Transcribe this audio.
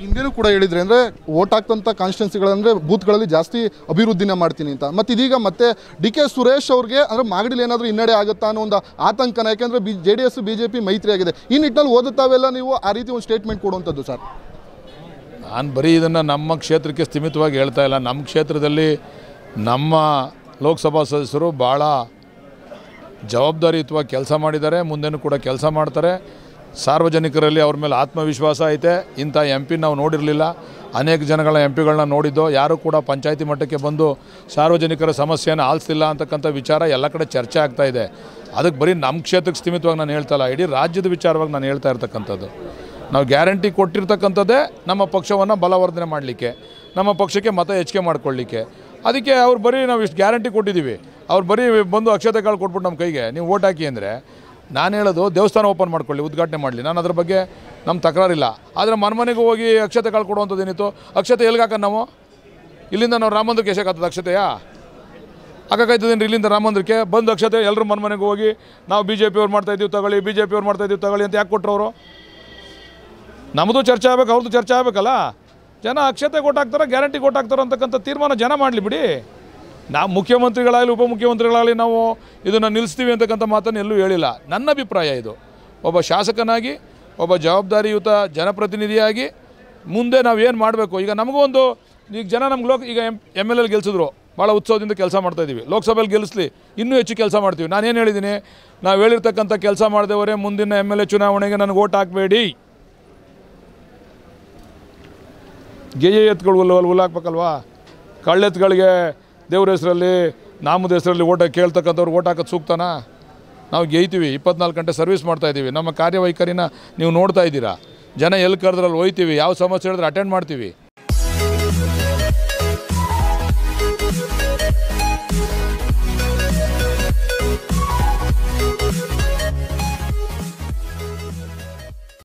ಹಿಂದೇನು ಕೂಡ ಹೇಳಿದ್ರೆ ಅಂದರೆ ಓಟ್ ಹಾಕ್ತಂಥ ಕಾನ್ಸ್ಟಿಟ್ಯೂನ್ಸಿಗಳಂದರೆ ಬೂತ್ಗಳಲ್ಲಿ ಜಾಸ್ತಿ ಅಭಿವೃದ್ಧಿನ ಮಾಡ್ತೀನಿ ಅಂತ ಮತ್ತು ಇದೀಗ ಮತ್ತೆ ಡಿ ಕೆ ಸುರೇಶ್ ಅವ್ರಿಗೆ ಅಂದರೆ ಮಾಗಡಿಲಿ ಏನಾದರೂ ಹಿನ್ನಡೆ ಆಗುತ್ತಾ ಅನ್ನೋ ಒಂದು ಆತಂಕನ ಯಾಕೆಂದರೆ B J D S B J P ಮೈತ್ರಿ ಆಗಿದೆ ಈ ನಿಟ್ಟಿನಲ್ಲಿ ಓದುತ್ತಾವೆಲ್ಲ ನೀವು ಆ ರೀತಿ ಒಂದು ಸ್ಟೇಟ್ಮೆಂಟ್ ಕೊಡುವಂಥದ್ದು ಸರ್ ನಾನು ಬರೀ ಇದನ್ನು ನಮ್ಮ ಕ್ಷೇತ್ರಕ್ಕೆ ಸ್ಥಿಮಿತವಾಗಿ ಹೇಳ್ತಾ ಇಲ್ಲ ನಮ್ಮ ಕ್ಷೇತ್ರದಲ್ಲಿ ನಮ್ಮ ಲೋಕಸಭಾ ಸದಸ್ಯರು ಭಾಳ ಜವಾಬ್ದಾರಿಯುತವಾಗಿ ಕೆಲಸ ಮಾಡಿದ್ದಾರೆ ಮುಂದೆನೂ ಕೂಡ ಕೆಲಸ ಮಾಡ್ತಾರೆ ಸಾರ್ವಜನಿಕರಲ್ಲಿ ಅವ್ರ ಮೇಲೆ ಆತ್ಮವಿಶ್ವಾಸ ಐತೆ ಇಂಥ ಎಂ ಪಿ ನಾವು ನೋಡಿರಲಿಲ್ಲ ಅನೇಕ ಜನಗಳ ಎಂ ಪಿಗಳನ್ನ ನೋಡಿದ್ದೋ ಯಾರೂ ಕೂಡ ಪಂಚಾಯಿತಿ ಮಟ್ಟಕ್ಕೆ ಬಂದು ಸಾರ್ವಜನಿಕರ ಸಮಸ್ಯೆಯನ್ನು ಆಲಿಸ್ತಿಲ್ಲ ಅಂತಕ್ಕಂಥ ವಿಚಾರ ಎಲ್ಲ ಕಡೆ ಚರ್ಚೆ ಆಗ್ತಾ ಇದೆ ಅದಕ್ಕೆ ಬರೀ ನಮ್ಮ ಕ್ಷೇತ್ರಕ್ಕೆ ಸ್ಥಿಮಿತವಾಗಿ ನಾನು ಹೇಳ್ತಲ್ಲ ಇಡೀ ರಾಜ್ಯದ ವಿಚಾರವಾಗಿ ನಾನು ಹೇಳ್ತಾ ಇರ್ತಕ್ಕಂಥದ್ದು ನಾವು ಗ್ಯಾರಂಟಿ ಕೊಟ್ಟಿರ್ತಕ್ಕಂಥದ್ದೇ ನಮ್ಮ ಪಕ್ಷವನ್ನು ಬಲವರ್ಧನೆ ಮಾಡಲಿಕ್ಕೆ ನಮ್ಮ ಪಕ್ಷಕ್ಕೆ ಮತ ಹೆಚ್ಚಿಗೆ ಮಾಡ್ಕೊಳ್ಳಿಕ್ಕೆ ಅದಕ್ಕೆ ಅವ್ರು ಬರೀ ನಾವು ಇಷ್ಟು ಗ್ಯಾರಂಟಿ ಕೊಟ್ಟಿದ್ದೀವಿ ಅವ್ರು ಬರೀ ಬಂದು ಅಕ್ಷತೆ ಕಾಳು ಕೊಟ್ಬಿಟ್ಟು ನಮ್ಮ ಕೈಗೆ ನೀವು ಓಟ್ ಹಾಕಿ ಅಂದರೆ ನಾನು ಹೇಳೋದು ದೇವಸ್ಥಾನ ಓಪನ್ ಮಾಡ್ಕೊಳ್ಳಿ ಉದ್ಘಾಟನೆ ಮಾಡಲಿ ನಾನು ಅದ್ರ ಬಗ್ಗೆ ನಮ್ಮ ತಕರಾರಿಲ್ಲ ಆದರೆ ಮನೆಮನೆಗೆ ಹೋಗಿ ಅಕ್ಷತೆ ಕಳ್ಕೊಡುವಂಥದ್ದು ಏನಿತ್ತು ಅಕ್ಷತೆ ಎಲ್ಗಾಕ ನಾವು ಇಲ್ಲಿಂದ ನಾವು ರಾಮ ಮಂದಿರಕ್ಕೆ ಅಕ್ಷತೆಯಾ ಹಾಗಾಗ್ತದೇನು ಇಲ್ಲಿಂದ ರಾಮಂದ್ರಕ್ಕೆ ಬಂದು ಅಕ್ಷತೆ ಎಲ್ಲರೂ ಮನೆಮನೆಗೆ ಹೋಗಿ ನಾವು ಬಿ ಜೆ ಪಿ ಮಾಡ್ತಾ ಮಾಡ್ತಾಯಿದ್ದೀವಿ ತಗೊಳ್ಳಿ ಬಿ ಜೆ ಪಿ ಮಾಡ್ತಾ ಇದ್ದೀವಿ ತಗೊಳ್ಳಿ ಅಂತ ಯಾಕೆ ಕೊಟ್ಟರು ಅವರು ನಮ್ಮದು ಚರ್ಚೆ ಆಗಬೇಕು ಅವ್ರದ್ದು ಚರ್ಚೆ ಆಗಬೇಕಲ್ಲ ಜನ ಅಕ್ಷತೆ ಕೊಟ್ಟಾಗ್ತಾರೆ ಗ್ಯಾರಂಟಿ ಕೊಟ್ಟಾಗ್ತಾರೋ ಅಂತಕ್ಕಂಥ ತೀರ್ಮಾನ ಜನ ಮಾಡಲಿ ಬಿಡಿ ನಾವು ಮುಖ್ಯಮಂತ್ರಿಗಳಾಗಲಿ ಉಪಮುಖ್ಯಮಂತ್ರಿಗಳಾಗಲಿ ನಾವು ಇದನ್ನು ನಿಲ್ಲಿಸ್ತೀವಿ ಅಂತಕ್ಕಂಥ ಮಾತನ್ನು ಎಲ್ಲೂ ಹೇಳಿಲ್ಲ ನನ್ನ ಅಭಿಪ್ರಾಯ ಇದು ಒಬ್ಬ ಶಾಸಕನಾಗಿ ಒಬ್ಬ ಜವಾಬ್ದಾರಿಯುತ ಜನಪ್ರತಿನಿಧಿಯಾಗಿ ಮುಂದೆ ನಾವು ಏನು ಮಾಡಬೇಕು ಈಗ ನಮಗೂ ಒಂದು ಈಗ ಜನ ನಮ್ಗೆ ಲೋಕ ಈಗ ಎಮ್ ಎಮ್ ಎಲ್ ಎಲ್ ಗೆಲ್ಸಿದ್ರು ಭಾಳ ಉತ್ಸವದಿಂದ ಕೆಲಸ ಮಾಡ್ತಾಯಿದ್ದೀವಿ ಲೋಕಸಭೆಯಲ್ಲಿ ಗೆಲ್ಲಿಸಲಿ ಇನ್ನೂ ಹೆಚ್ಚು ಕೆಲಸ ಮಾಡ್ತೀವಿ ನಾನು ಏನು ಹೇಳಿದ್ದೀನಿ ನಾವು ಹೇಳಿರ್ತಕ್ಕಂಥ ಕೆಲಸ ಮಾಡಿದವರೇ ಮುಂದಿನ ಎಮ್ ಎಲ್ ಎ ಚುನಾವಣೆಗೆ ನನಗೆ ಓಟ್ ಹಾಕಬೇಡಿ ಗೆಜೆ ಎತ್ಗಳು ಹುಲ್ಲು ಹುಲ್ಲಾಕ್ಬೇಕಲ್ವಾ ಕಳ್ಳೆತ್ಗಳಿಗೆ ದೇವ್ರ ಹೆಸರಲ್ಲಿ ನಾಮದ ಹೆಸರಲ್ಲಿ ಓಟ ಕೇಳ್ತಕ್ಕಂಥವ್ರು ಓಟ್ ಹಾಕೋದು ಸೂಕ್ತನಾ ನಾವು ಗೆಯ್ತೀವಿ ಇಪ್ಪತ್ನಾಲ್ಕು ಗಂಟೆ ಸರ್ವಿಸ್ ಮಾಡ್ತಾಯಿದ್ದೀವಿ ನಮ್ಮ ಕಾರ್ಯವೈಖರಿನ ನೀವು ನೋಡ್ತಾ ಇದ್ದೀರಾ ಜನ ಎಲ್ಲಿ ಕರೆದ್ರಲ್ಲಿ ಒಯ್ತೀವಿ ಯಾವ ಸಮಸ್ಯೆ ಹೇಳಿದ್ರೆ ಅಟೆಂಡ್ ಮಾಡ್ತೀವಿ